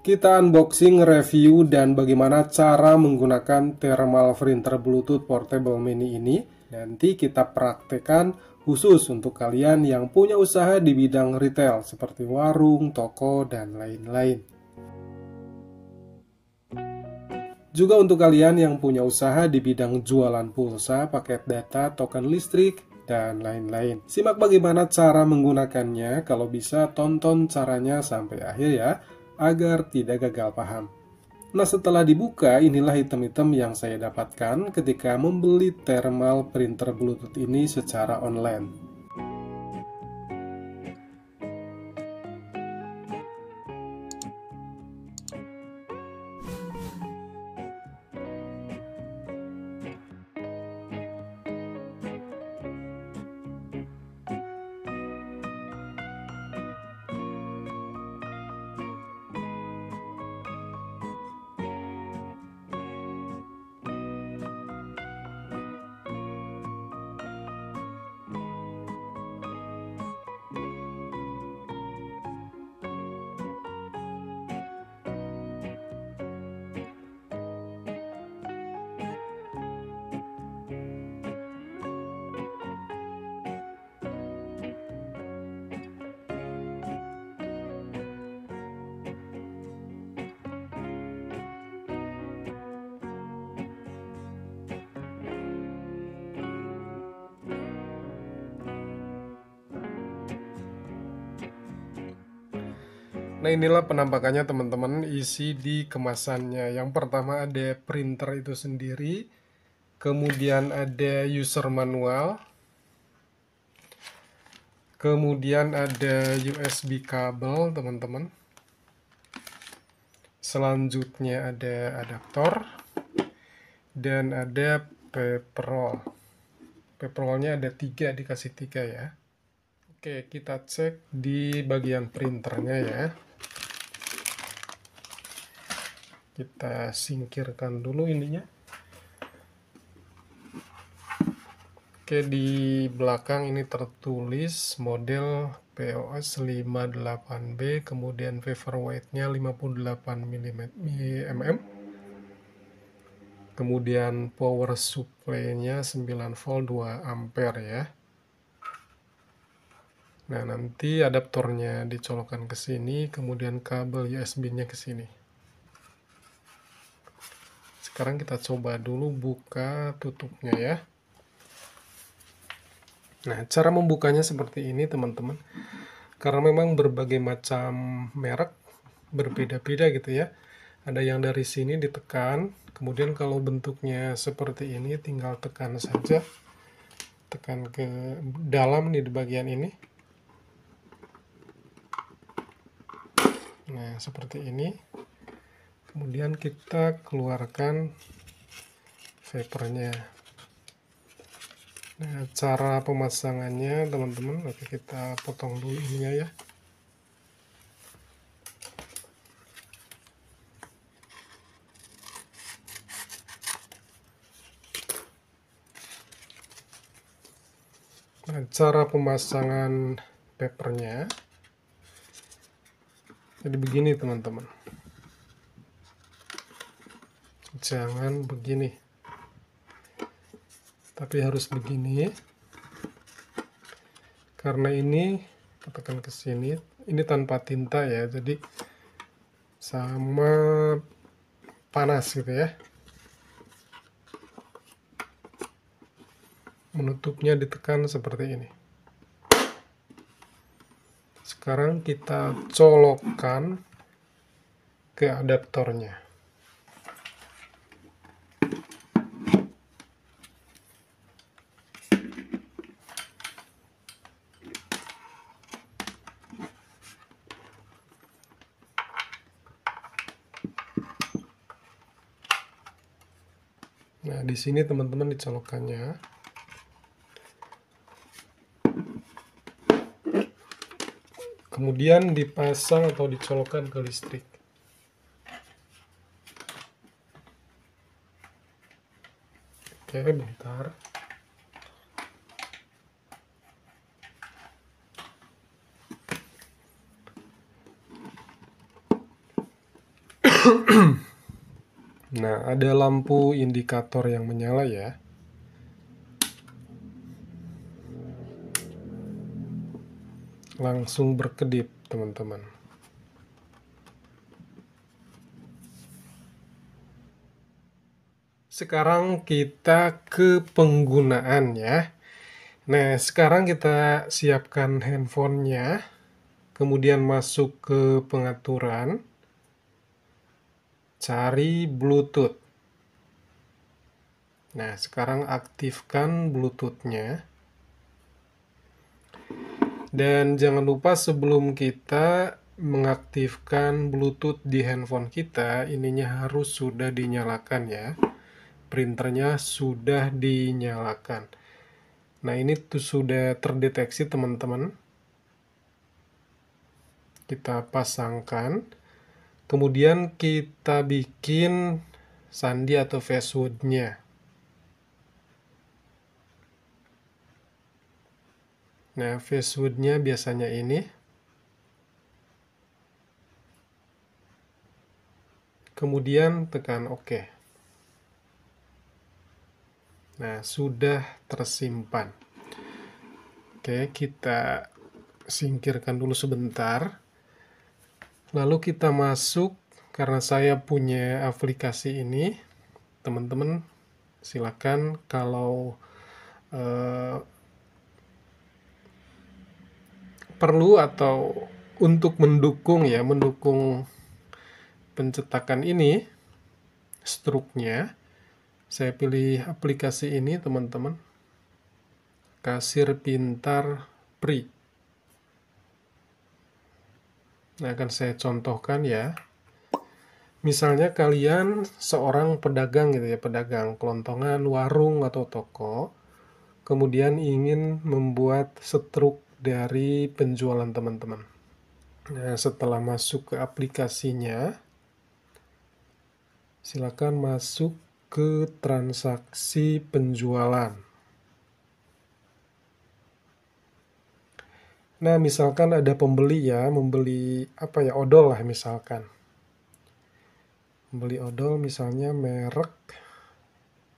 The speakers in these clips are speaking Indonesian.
kita unboxing, review, dan bagaimana cara menggunakan thermal printer Bluetooth portable mini ini. Nanti kita praktekkan khusus untuk kalian yang punya usaha di bidang retail seperti warung, toko, dan lain-lain. Juga untuk kalian yang punya usaha di bidang jualan pulsa, paket data, token listrik, dan lain-lain. Simak bagaimana cara menggunakannya, kalau bisa tonton caranya sampai akhir ya agar tidak gagal paham. Nah setelah dibuka, inilah item-item yang saya dapatkan ketika membeli thermal printer bluetooth ini secara online. Nah inilah penampakannya teman-teman isi di kemasannya. Yang pertama ada printer itu sendiri, kemudian ada user manual, kemudian ada USB kabel teman-teman. Selanjutnya ada adaptor dan ada paper roll paper rollnya ada tiga dikasih tiga ya. Oke, kita cek di bagian printernya ya. kita singkirkan dulu ininya oke di belakang ini tertulis model POS 58B kemudian favor weight nya 58 mm, mm kemudian power supply nya 9 volt 2 ampere ya Nah, nanti adaptornya dicolokkan ke sini, kemudian kabel USB-nya ke sini sekarang kita coba dulu buka tutupnya ya nah cara membukanya seperti ini teman-teman karena memang berbagai macam merek berbeda-beda gitu ya ada yang dari sini ditekan kemudian kalau bentuknya seperti ini tinggal tekan saja tekan ke dalam nih di bagian ini nah seperti ini kemudian kita keluarkan vapornya nah cara pemasangannya teman-teman oke kita potong dulu ininya ya Nah, cara pemasangan papernya jadi begini teman-teman jangan begini tapi harus begini karena ini katakan ke sini ini tanpa tinta ya jadi sama panas gitu ya menutupnya ditekan seperti ini sekarang kita colokkan ke adaptornya Nah, di sini teman-teman dicolokkannya. Kemudian dipasang atau dicolokkan ke listrik. Oke, bentar. Ahem. Nah, ada lampu indikator yang menyala ya. Langsung berkedip, teman-teman. Sekarang kita ke penggunaan ya. Nah, sekarang kita siapkan handphonenya. Kemudian masuk ke pengaturan cari Bluetooth. Nah, sekarang aktifkan Bluetooth-nya. Dan jangan lupa sebelum kita mengaktifkan Bluetooth di handphone kita, ininya harus sudah dinyalakan ya. Printernya sudah dinyalakan. Nah, ini tuh sudah terdeteksi teman-teman. Kita pasangkan. Kemudian kita bikin sandi atau facewoodnya. Nah, facewoodnya biasanya ini. Kemudian tekan OK. Nah, sudah tersimpan. Oke, kita singkirkan dulu sebentar. Lalu kita masuk karena saya punya aplikasi ini. Teman-teman silakan kalau uh, perlu atau untuk mendukung ya, mendukung pencetakan ini struknya. Saya pilih aplikasi ini, teman-teman. Kasir Pintar Pri. Nah, akan saya contohkan ya. Misalnya kalian seorang pedagang gitu ya, pedagang kelontongan, warung atau toko, kemudian ingin membuat setruk dari penjualan teman-teman. Nah, setelah masuk ke aplikasinya, silakan masuk ke transaksi penjualan. Nah, misalkan ada pembeli ya, membeli apa ya, odol lah misalkan. Membeli odol misalnya merek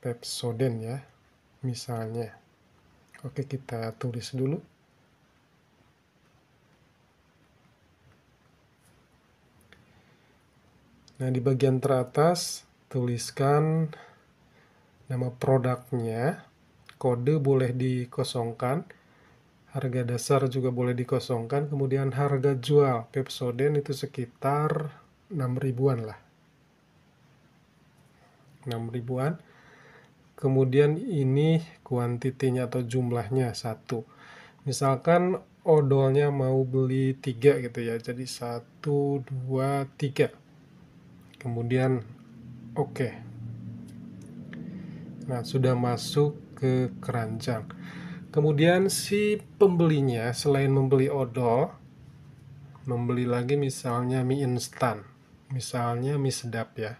Pepsoden ya, misalnya. Oke, kita tulis dulu. Nah, di bagian teratas tuliskan nama produknya, kode boleh dikosongkan, harga dasar juga boleh dikosongkan kemudian harga jual Pepsoden itu sekitar 6 ribuan lah 6 ribuan kemudian ini kuantitinya atau jumlahnya satu misalkan odolnya mau beli tiga gitu ya jadi satu dua tiga kemudian oke okay. nah sudah masuk ke keranjang Kemudian si pembelinya selain membeli odol, membeli lagi misalnya mie instan, misalnya mie sedap ya.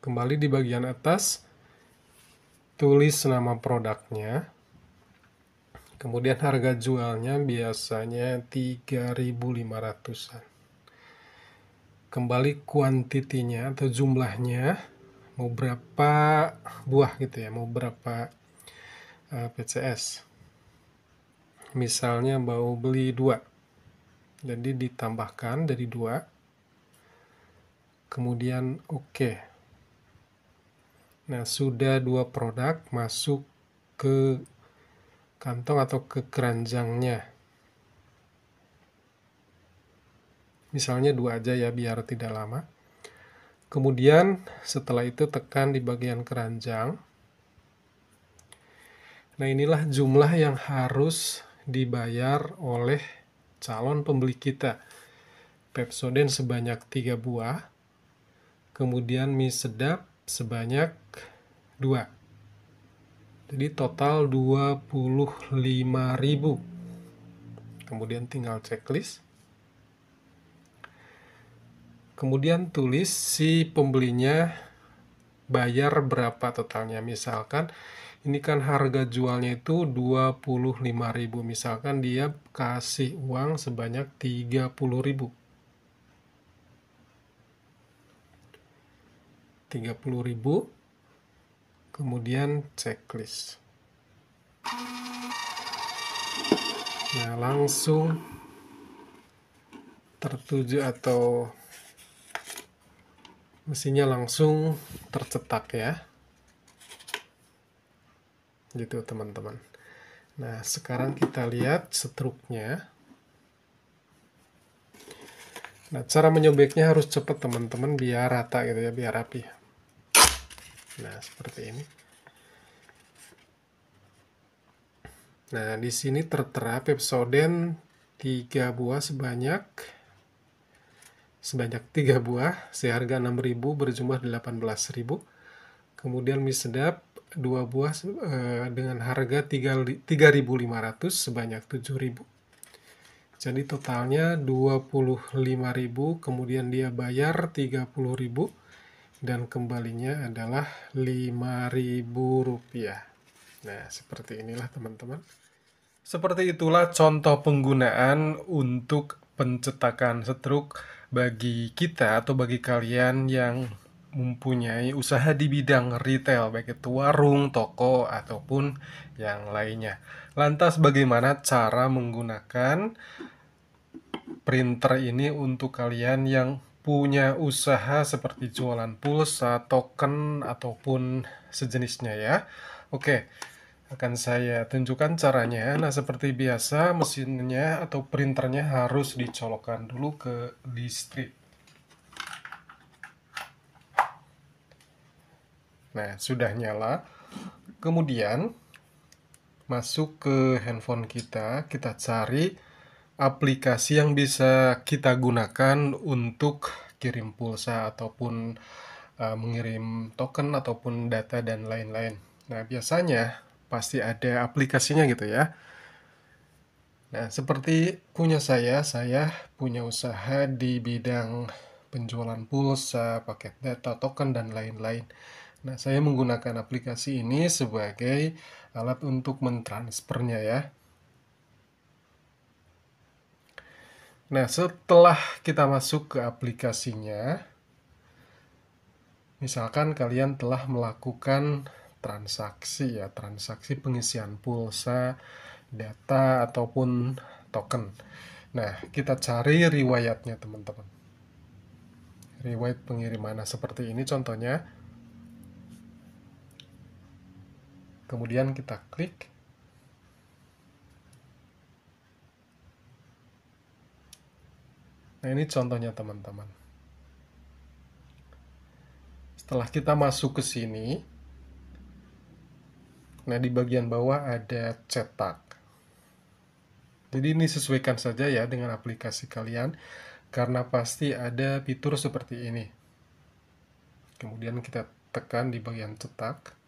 Kembali di bagian atas, tulis nama produknya. Kemudian harga jualnya biasanya 3.500-an. Kembali kuantitinya atau jumlahnya mau berapa buah gitu ya, mau berapa uh, eh, PCS. Misalnya mau beli dua, jadi ditambahkan dari dua, kemudian oke. Okay. Nah, sudah dua produk masuk ke kantong atau ke keranjangnya. Misalnya dua aja ya biar tidak lama. Kemudian setelah itu tekan di bagian keranjang. Nah inilah jumlah yang harus dibayar oleh calon pembeli kita. Pepsoden sebanyak 3 buah, kemudian mie sedap sebanyak 2. Jadi total 25.000. Kemudian tinggal checklist. Kemudian tulis si pembelinya bayar berapa totalnya. Misalkan ini kan harga jualnya itu 25.000 misalkan dia kasih uang sebanyak 30.000 30.000 kemudian checklist. Nah, langsung tertuju atau mesinnya langsung tercetak ya. Gitu teman-teman. Nah, sekarang kita lihat struknya. Nah, cara menyobeknya harus cepat teman-teman biar rata gitu ya, biar rapi. Nah, seperti ini. Nah, di sini tertera pepsoden 3 buah sebanyak sebanyak 3 buah seharga 6.000 berjumlah 18.000. Kemudian mie sedap 2 buah e, dengan harga 3.500 sebanyak 7.000. Jadi totalnya 25.000, kemudian dia bayar 30.000 dan kembalinya adalah Rp5.000. Nah, seperti inilah teman-teman. Seperti itulah contoh penggunaan untuk pencetakan setruk bagi kita atau bagi kalian yang mempunyai usaha di bidang retail, baik itu warung, toko, ataupun yang lainnya. Lantas bagaimana cara menggunakan printer ini untuk kalian yang punya usaha seperti jualan pulsa, token, ataupun sejenisnya ya. Oke, akan saya tunjukkan caranya. Nah, seperti biasa, mesinnya atau printernya harus dicolokkan dulu ke listrik. Nah, sudah nyala. Kemudian, masuk ke handphone kita, kita cari aplikasi yang bisa kita gunakan untuk kirim pulsa ataupun uh, mengirim token ataupun data dan lain-lain. Nah, biasanya pasti ada aplikasinya gitu ya. Nah, seperti punya saya, saya punya usaha di bidang penjualan pulsa, paket data, token dan lain-lain. Nah, saya menggunakan aplikasi ini sebagai alat untuk mentransfernya ya. Nah, setelah kita masuk ke aplikasinya, misalkan kalian telah melakukan transaksi ya, transaksi pengisian pulsa, data ataupun token. Nah, kita cari riwayatnya, teman-teman. Riwayat pengiriman nah, seperti ini contohnya. Kemudian kita klik Nah ini contohnya teman-teman. Setelah kita masuk ke sini, nah di bagian bawah ada cetak. Jadi ini sesuaikan saja ya dengan aplikasi kalian, karena pasti ada fitur seperti ini. Kemudian kita tekan di bagian cetak.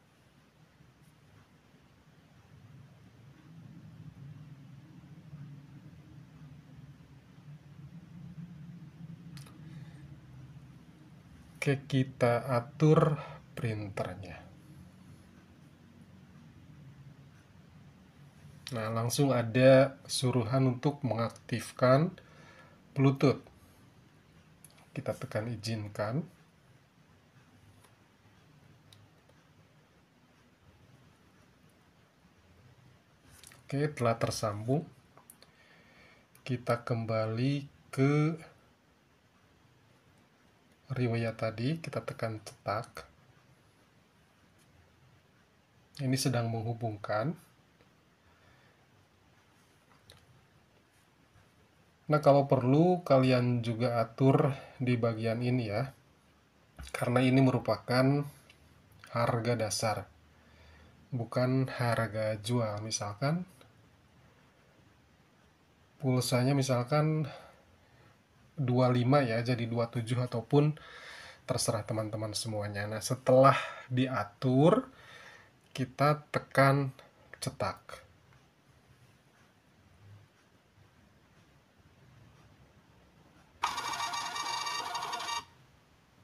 Oke, kita atur printernya. Nah, langsung ada suruhan untuk mengaktifkan Bluetooth. Kita tekan izinkan. Oke, telah tersambung. Kita kembali ke riwayat tadi, kita tekan cetak. Ini sedang menghubungkan. Nah, kalau perlu kalian juga atur di bagian ini ya. Karena ini merupakan harga dasar. Bukan harga jual. Misalkan pulsanya misalkan 25 ya jadi 27 ataupun terserah teman-teman semuanya. Nah, setelah diatur kita tekan cetak.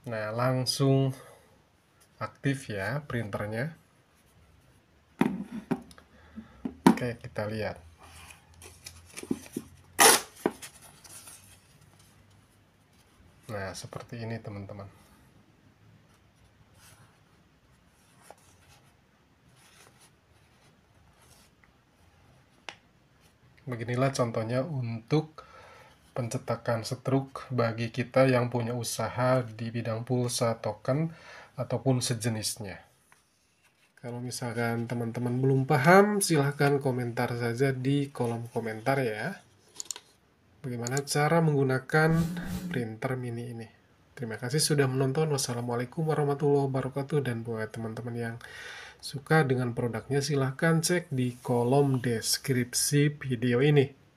Nah, langsung aktif ya printernya. Oke, kita lihat. seperti ini teman-teman beginilah contohnya untuk pencetakan setruk bagi kita yang punya usaha di bidang pulsa token ataupun sejenisnya. Kalau misalkan teman-teman belum paham, silahkan komentar saja di kolom komentar ya bagaimana cara menggunakan printer mini ini. Terima kasih sudah menonton. Wassalamualaikum warahmatullahi wabarakatuh. Dan buat teman-teman yang suka dengan produknya silahkan cek di kolom deskripsi video ini.